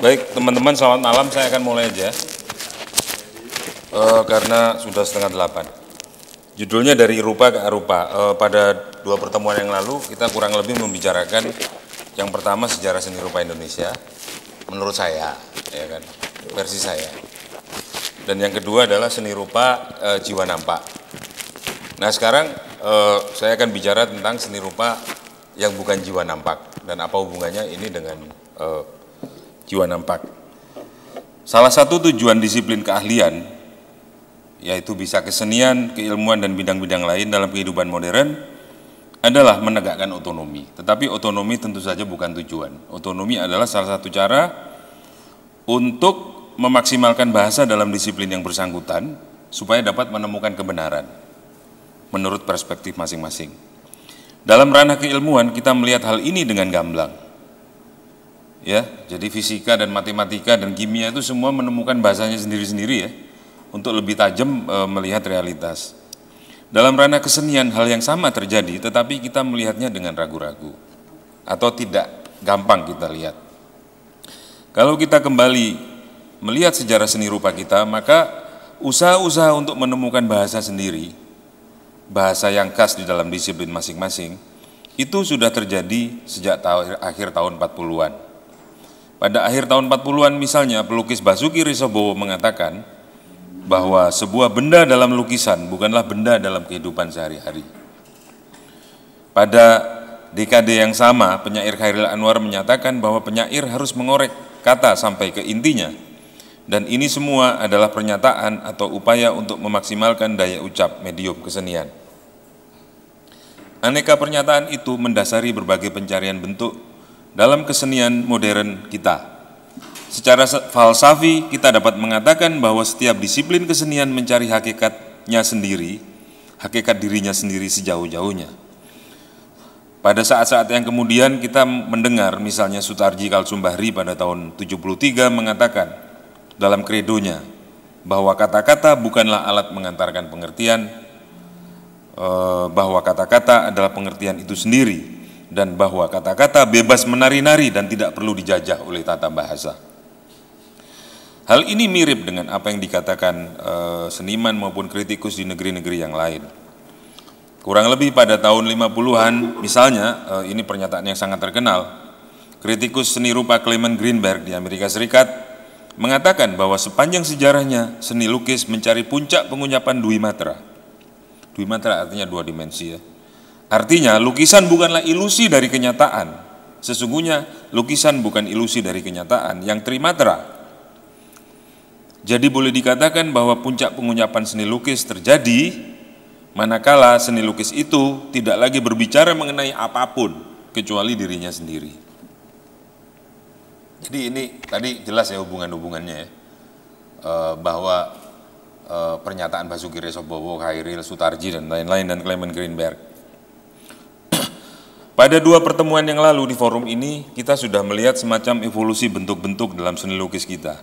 Baik teman-teman selamat malam saya akan mulai aja e, karena sudah setengah delapan. Judulnya dari rupa ke arupa. E, pada dua pertemuan yang lalu kita kurang lebih membicarakan yang pertama sejarah seni rupa Indonesia menurut saya ya kan versi saya. Dan yang kedua adalah seni rupa e, jiwa nampak. Nah sekarang e, saya akan bicara tentang seni rupa yang bukan jiwa nampak dan apa hubungannya ini dengan e, Jiwa nampak. Salah satu tujuan disiplin keahlian, yaitu bisa kesenian, keilmuan, dan bidang-bidang lain dalam kehidupan modern, adalah menegakkan otonomi. Tetapi otonomi tentu saja bukan tujuan. Otonomi adalah salah satu cara untuk memaksimalkan bahasa dalam disiplin yang bersangkutan, supaya dapat menemukan kebenaran menurut perspektif masing-masing. Dalam ranah keilmuan, kita melihat hal ini dengan gamblang ya jadi fisika dan matematika dan kimia itu semua menemukan bahasanya sendiri-sendiri ya untuk lebih tajam e, melihat realitas dalam ranah kesenian hal yang sama terjadi tetapi kita melihatnya dengan ragu-ragu atau tidak gampang kita lihat kalau kita kembali melihat sejarah seni rupa kita maka usaha-usaha untuk menemukan bahasa sendiri bahasa yang khas di dalam disiplin masing-masing itu sudah terjadi sejak akhir tahun 40-an pada akhir tahun 40-an misalnya, pelukis Basuki Risobowo mengatakan bahwa sebuah benda dalam lukisan bukanlah benda dalam kehidupan sehari-hari. Pada dekade yang sama, penyair Khairil Anwar menyatakan bahwa penyair harus mengorek kata sampai ke intinya. Dan ini semua adalah pernyataan atau upaya untuk memaksimalkan daya ucap medium kesenian. Aneka pernyataan itu mendasari berbagai pencarian bentuk dalam kesenian modern kita. Secara falsafi, kita dapat mengatakan bahwa setiap disiplin kesenian mencari hakikatnya sendiri, hakikat dirinya sendiri sejauh-jauhnya. Pada saat-saat yang kemudian kita mendengar misalnya Sutarji Kalsumbahri pada tahun 73 mengatakan dalam kredonya bahwa kata-kata bukanlah alat mengantarkan pengertian, eh, bahwa kata-kata adalah pengertian itu sendiri, dan bahwa kata-kata bebas menari-nari dan tidak perlu dijajah oleh tata bahasa. Hal ini mirip dengan apa yang dikatakan e, seniman maupun kritikus di negeri-negeri yang lain. Kurang lebih pada tahun 50-an, misalnya, e, ini pernyataan yang sangat terkenal, kritikus seni rupa Clement Greenberg di Amerika Serikat mengatakan bahwa sepanjang sejarahnya seni lukis mencari puncak pengunyapan Dwi matra. Dwi matra artinya dua dimensi ya Artinya lukisan bukanlah ilusi dari kenyataan. Sesungguhnya lukisan bukan ilusi dari kenyataan yang trimatra. Jadi boleh dikatakan bahwa puncak pengucapan seni lukis terjadi manakala seni lukis itu tidak lagi berbicara mengenai apapun kecuali dirinya sendiri. Jadi ini tadi jelas ya hubungan-hubungannya ya. E, bahwa e, pernyataan Basuki Resobowo, Khairil, Sutarji dan lain-lain dan Clement Greenberg pada dua pertemuan yang lalu di forum ini, kita sudah melihat semacam evolusi bentuk-bentuk dalam seni lukis kita.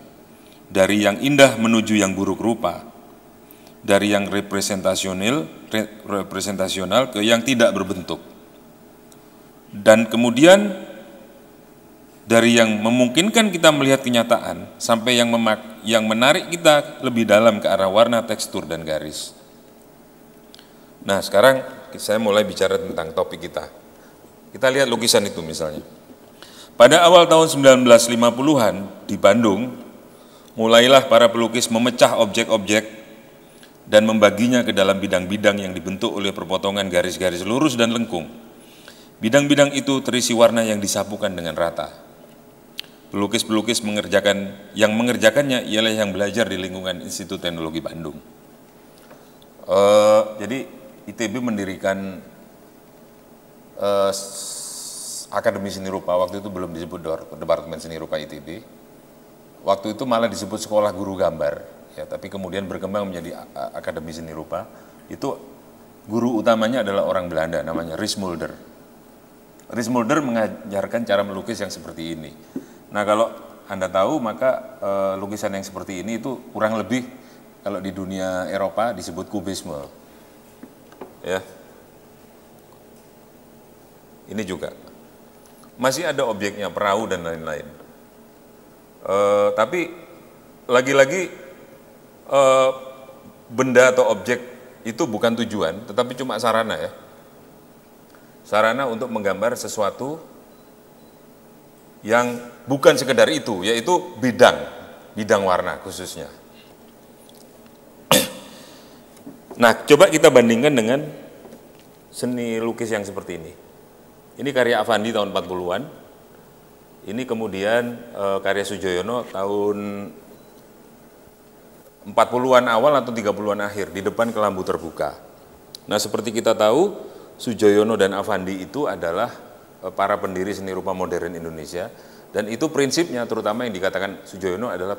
Dari yang indah menuju yang buruk rupa. Dari yang representasional, re representasional ke yang tidak berbentuk. Dan kemudian dari yang memungkinkan kita melihat kenyataan sampai yang memak yang menarik kita lebih dalam ke arah warna, tekstur dan garis. Nah, sekarang saya mulai bicara tentang topik kita. Kita lihat lukisan itu misalnya. Pada awal tahun 1950-an di Bandung, mulailah para pelukis memecah objek-objek dan membaginya ke dalam bidang-bidang yang dibentuk oleh perpotongan garis-garis lurus dan lengkung. Bidang-bidang itu terisi warna yang disapukan dengan rata. Pelukis-pelukis mengerjakan yang mengerjakannya ialah yang belajar di lingkungan Institut Teknologi Bandung. Uh, jadi ITB mendirikan eh, Akademi Seni Rupa waktu itu belum disebut Departemen Seni Rupa ITB. Waktu itu malah disebut Sekolah Guru Gambar, ya. Tapi kemudian berkembang menjadi Akademi Seni Rupa. Itu guru utamanya adalah orang Belanda, namanya Ries Mulder. Ries Mulder mengajarkan cara melukis yang seperti ini. Nah kalau anda tahu maka e, lukisan yang seperti ini itu kurang lebih kalau di dunia Eropa disebut kubisme. Ya, ini juga. Masih ada objeknya, perahu dan lain-lain. E, tapi lagi-lagi e, benda atau objek itu bukan tujuan, tetapi cuma sarana ya. Sarana untuk menggambar sesuatu yang bukan sekedar itu, yaitu bidang, bidang warna khususnya. Nah, coba kita bandingkan dengan seni lukis yang seperti ini. Ini karya Avandi tahun 40-an. Ini kemudian e, karya Sujoyono tahun 40-an awal atau 30-an akhir di depan kelambu terbuka. Nah, seperti kita tahu, Sujoyono dan Avandi itu adalah eh, para pendiri seni rupa modern Indonesia dan itu prinsipnya terutama yang dikatakan Sujoyono adalah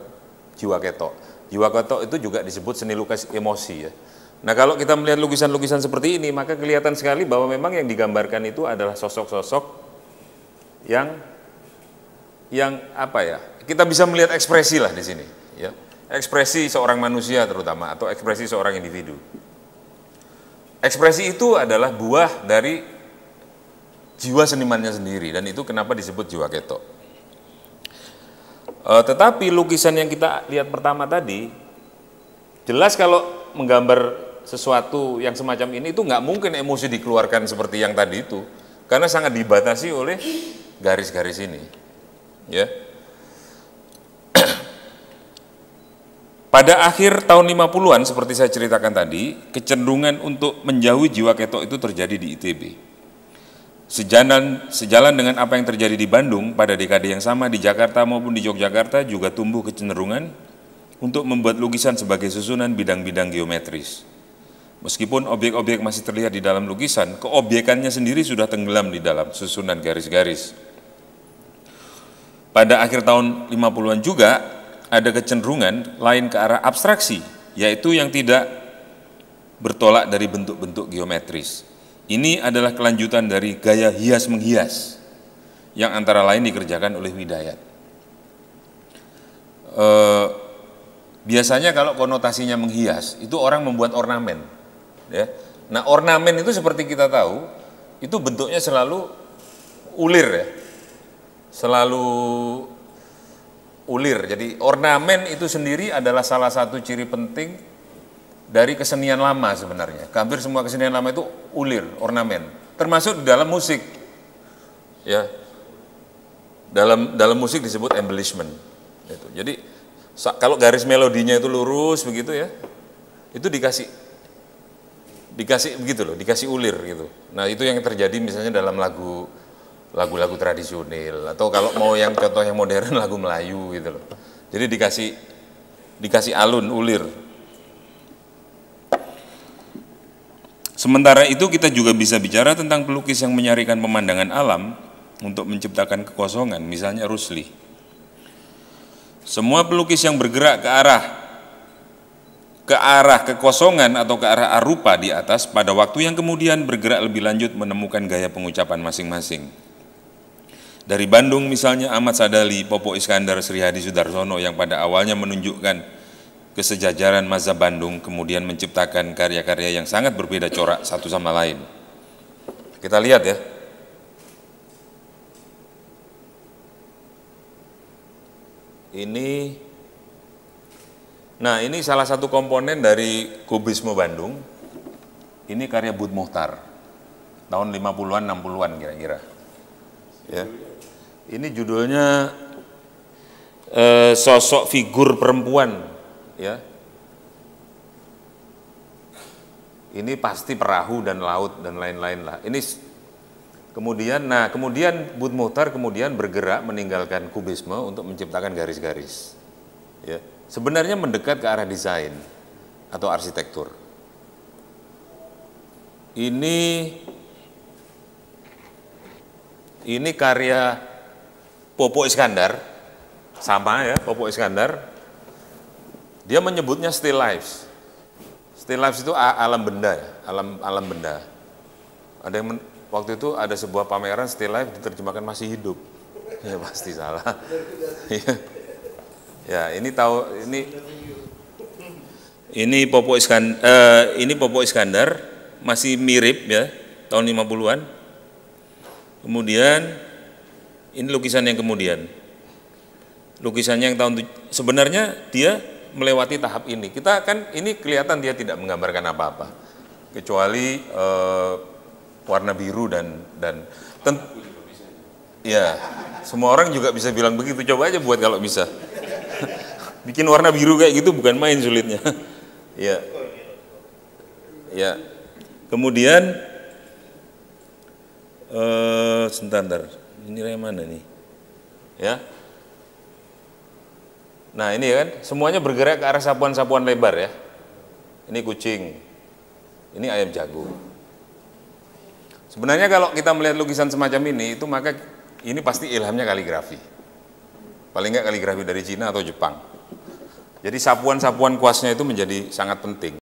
jiwa ketok. Jiwa ketok itu juga disebut seni lukis emosi ya Nah kalau kita melihat lukisan-lukisan seperti ini maka kelihatan sekali bahwa memang yang digambarkan itu adalah sosok-sosok yang yang apa ya kita bisa melihat ekspresi lah di sini ya ekspresi seorang manusia terutama atau ekspresi seorang individu ekspresi itu adalah buah dari jiwa senimannya sendiri dan itu kenapa disebut jiwa ketok e, tetapi lukisan yang kita lihat pertama tadi jelas kalau menggambar sesuatu yang semacam ini itu nggak mungkin emosi dikeluarkan seperti yang tadi itu karena sangat dibatasi oleh garis-garis ini ya Pada akhir tahun 50-an seperti saya ceritakan tadi, kecenderungan untuk menjauhi jiwa ketok itu terjadi di ITB. Sejalan, sejalan dengan apa yang terjadi di Bandung pada dekade yang sama di Jakarta maupun di Yogyakarta juga tumbuh kecenderungan untuk membuat lukisan sebagai susunan bidang-bidang geometris. Meskipun objek-objek masih terlihat di dalam lukisan, keobjekannya sendiri sudah tenggelam di dalam susunan garis-garis. Pada akhir tahun 50-an juga ada kecenderungan lain ke arah abstraksi, yaitu yang tidak bertolak dari bentuk-bentuk geometris. Ini adalah kelanjutan dari gaya hias menghias yang antara lain dikerjakan oleh Widayat. Eh, biasanya kalau konotasinya menghias itu orang membuat ornamen Ya. Nah ornamen itu seperti kita tahu itu bentuknya selalu ulir ya, selalu ulir. Jadi ornamen itu sendiri adalah salah satu ciri penting dari kesenian lama sebenarnya. Hampir semua kesenian lama itu ulir, ornamen. Termasuk dalam musik. Ya. Dalam dalam musik disebut embellishment. Itu. Jadi kalau garis melodinya itu lurus begitu ya, itu dikasih dikasih begitu loh, dikasih ulir gitu. Nah itu yang terjadi misalnya dalam lagu lagu-lagu tradisional atau kalau mau yang contoh yang modern lagu Melayu gitu loh. Jadi dikasih dikasih alun ulir. Sementara itu kita juga bisa bicara tentang pelukis yang menyarikan pemandangan alam untuk menciptakan kekosongan, misalnya Rusli. Semua pelukis yang bergerak ke arah ke arah kekosongan atau ke arah arupa di atas pada waktu yang kemudian bergerak lebih lanjut menemukan gaya pengucapan masing-masing. Dari Bandung misalnya Ahmad Sadali, Popo Iskandar, Sri Hadi Sudarsono yang pada awalnya menunjukkan kesejajaran mazhab Bandung kemudian menciptakan karya-karya yang sangat berbeda corak satu sama lain. Kita lihat ya. Ini Nah ini salah satu komponen dari kubisme Bandung. Ini karya Bud Muhtar tahun 50-an 60-an kira-kira. Ya. Ini judulnya eh, sosok figur perempuan ya. Ini pasti perahu dan laut dan lain-lain lah. Ini kemudian nah kemudian Bud Muhtar kemudian bergerak meninggalkan kubisme untuk menciptakan garis-garis. Ya. -garis sebenarnya mendekat ke arah desain atau arsitektur. Ini ini karya Popo Iskandar, sama ya Popo Iskandar. Dia menyebutnya still lives. Still lives itu alam benda ya, alam alam benda. Ada yang men, waktu itu ada sebuah pameran still life diterjemahkan masih hidup. Ya pasti salah. Iya. Ya, ini tahu ini ini Popo Iskandar, eh, ini Popo Iskandar masih mirip ya tahun 50-an. Kemudian ini lukisan yang kemudian. Lukisannya yang tahun sebenarnya dia melewati tahap ini. Kita kan ini kelihatan dia tidak menggambarkan apa-apa kecuali eh, warna biru dan dan tentu ya semua orang juga bisa bilang begitu coba aja buat kalau bisa bikin warna biru kayak gitu bukan main sulitnya. ya. Ya. Kemudian eh sebentar, ini yang mana nih? Ya. Nah, ini ya kan semuanya bergerak ke arah sapuan-sapuan lebar ya. Ini kucing. Ini ayam jago. Sebenarnya kalau kita melihat lukisan semacam ini itu maka ini pasti ilhamnya kaligrafi. Paling nggak kaligrafi dari Cina atau Jepang. Jadi sapuan-sapuan kuasnya itu menjadi sangat penting.